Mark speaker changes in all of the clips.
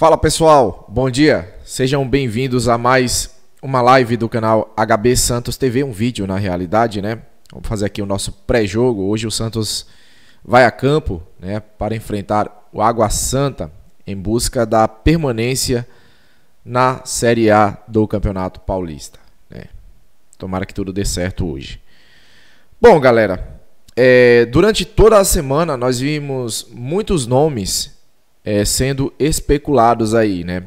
Speaker 1: Fala pessoal, bom dia. Sejam bem-vindos a mais uma live do canal HB Santos TV, um vídeo na realidade, né? Vamos fazer aqui o nosso pré-jogo. Hoje o Santos vai a campo, né, para enfrentar o Água Santa em busca da permanência na Série A do Campeonato Paulista, né? Tomara que tudo dê certo hoje. Bom, galera, é, durante toda a semana nós vimos muitos nomes é, sendo especulados aí, né?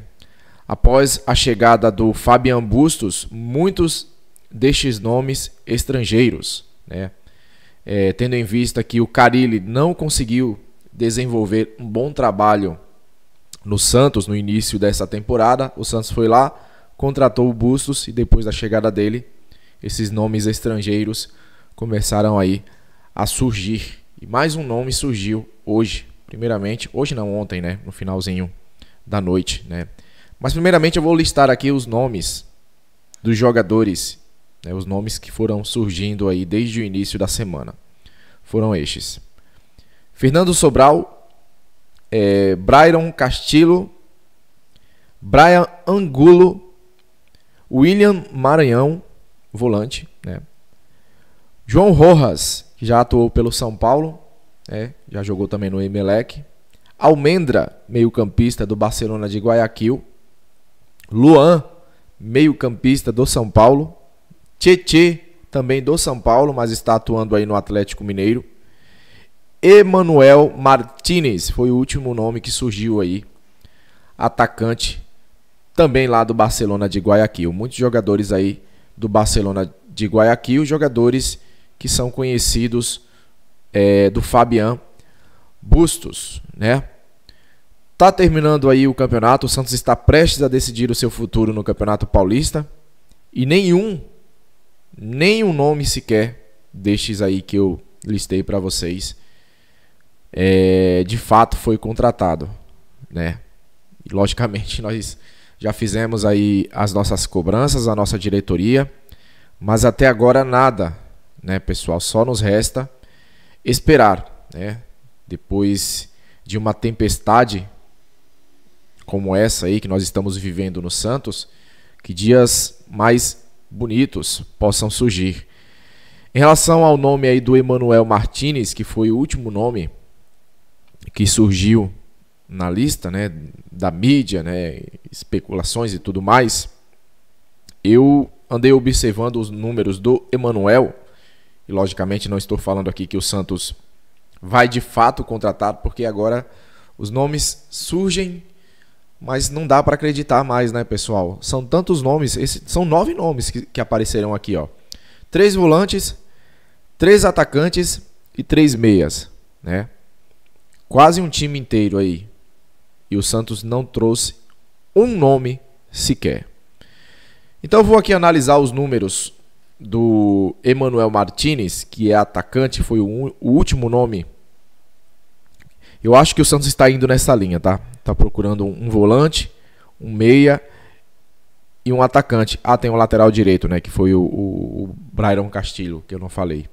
Speaker 1: Após a chegada do Fabian Bustos, muitos destes nomes estrangeiros, né? É, tendo em vista que o Carilli não conseguiu desenvolver um bom trabalho no Santos no início dessa temporada, o Santos foi lá, contratou o Bustos e depois da chegada dele, esses nomes estrangeiros começaram aí a surgir. E mais um nome surgiu hoje, Primeiramente, hoje não, ontem, né? No finalzinho da noite, né? Mas primeiramente eu vou listar aqui os nomes dos jogadores, né? os nomes que foram surgindo aí desde o início da semana. Foram estes: Fernando Sobral, é, Brian Castillo, Brian Angulo, William Maranhão, volante, né? João Rojas, que já atuou pelo São Paulo, é, já jogou também no Emelec. Almendra, meio-campista do Barcelona de Guayaquil. Luan, meio-campista do São Paulo. Tietê, também do São Paulo, mas está atuando aí no Atlético Mineiro. Emanuel Martinez foi o último nome que surgiu aí. Atacante também lá do Barcelona de Guayaquil. Muitos jogadores aí do Barcelona de Guayaquil, jogadores que são conhecidos é, do Fabian Bustos, né? Tá terminando aí o campeonato, o Santos está prestes a decidir o seu futuro no Campeonato Paulista e nenhum, nenhum nome sequer destes aí que eu listei para vocês é, de fato foi contratado, né? E, logicamente nós já fizemos aí as nossas cobranças, a nossa diretoria, mas até agora nada, né, pessoal? Só nos resta esperar, né? Depois de uma tempestade como essa aí que nós estamos vivendo no Santos, que dias mais bonitos possam surgir. Em relação ao nome aí do Emanuel Martinez, que foi o último nome que surgiu na lista, né, da mídia, né, especulações e tudo mais, eu andei observando os números do Emanuel e logicamente não estou falando aqui que o Santos vai de fato contratar, porque agora os nomes surgem, mas não dá para acreditar mais, né, pessoal? São tantos nomes, esse, são nove nomes que, que apareceram aqui, ó. Três volantes, três atacantes e três meias, né? Quase um time inteiro aí. E o Santos não trouxe um nome sequer. Então vou aqui analisar os números do Emanuel Martinez, que é atacante, foi o, o último nome. Eu acho que o Santos está indo nessa linha, tá? Tá procurando um, um volante, um meia e um atacante. Ah, tem o um lateral direito, né? Que foi o, o, o Brairon Castilho, que eu não falei.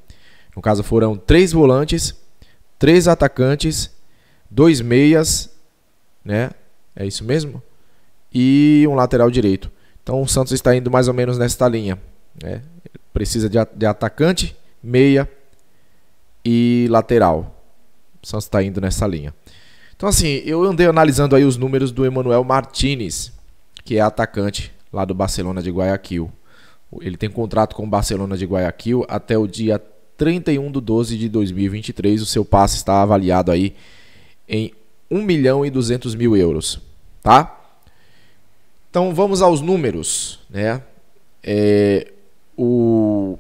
Speaker 1: No caso, foram três volantes, três atacantes, dois meias, né? É isso mesmo? E um lateral direito. Então o Santos está indo mais ou menos nesta linha. Né? precisa de, de atacante, meia e lateral. O Santos está indo nessa linha. Então, assim, eu andei analisando aí os números do Emanuel Martinez, que é atacante lá do Barcelona de Guayaquil. Ele tem contrato com o Barcelona de Guayaquil até o dia 31 de 12 de 2023. O seu passe está avaliado aí em 1 milhão e 200 mil euros, tá? Então vamos aos números, né? É, o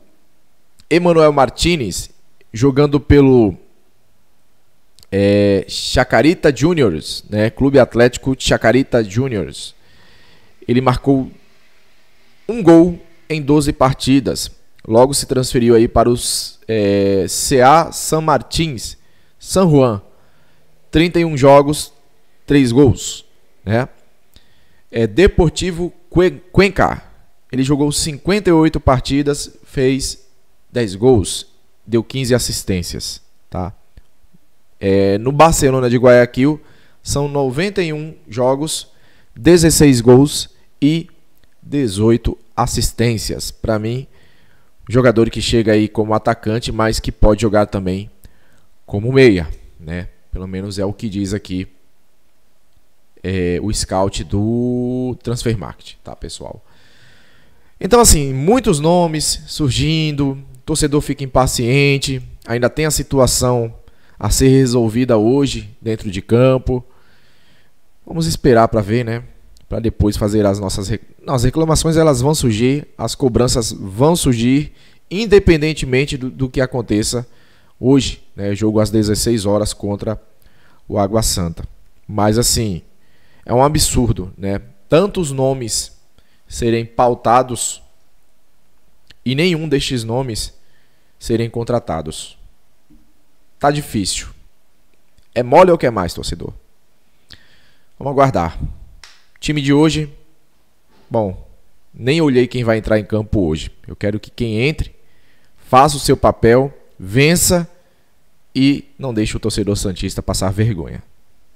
Speaker 1: Emanuel Martinez jogando pelo é, Chacarita Juniors, né? Clube Atlético Chacarita Juniors. Ele marcou um gol em 12 partidas. Logo se transferiu aí para os é, CA San Martins, San Juan. 31 jogos, 3 gols. Né? É Deportivo Cuenca, ele jogou 58 partidas, fez 10 gols, deu 15 assistências, tá? É, no Barcelona de Guayaquil são 91 jogos, 16 gols e 18 assistências. Para mim, jogador que chega aí como atacante, mas que pode jogar também como meia, né? Pelo menos é o que diz aqui é, o scout do Transfer Market, tá, pessoal? Então, assim, muitos nomes surgindo, torcedor fica impaciente, ainda tem a situação a ser resolvida hoje dentro de campo. Vamos esperar para ver, né? Para depois fazer as nossas Não, as reclamações elas vão surgir, as cobranças vão surgir, independentemente do, do que aconteça hoje, né? Jogo às 16 horas contra o Água Santa. Mas assim, é um absurdo, né? Tantos nomes serem pautados e nenhum destes nomes serem contratados. Tá difícil. É mole ou quer mais, torcedor? Vamos aguardar. Time de hoje, bom, nem olhei quem vai entrar em campo hoje. Eu quero que quem entre faça o seu papel, vença e não deixe o torcedor santista passar vergonha.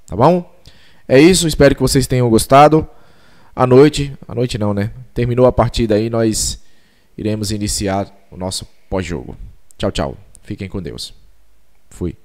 Speaker 1: Tá bom? É isso, espero que vocês tenham gostado. À noite, à noite não, né? Terminou a partida aí, nós iremos iniciar o nosso pós-jogo. Tchau, tchau. Fiquem com Deus. Fui.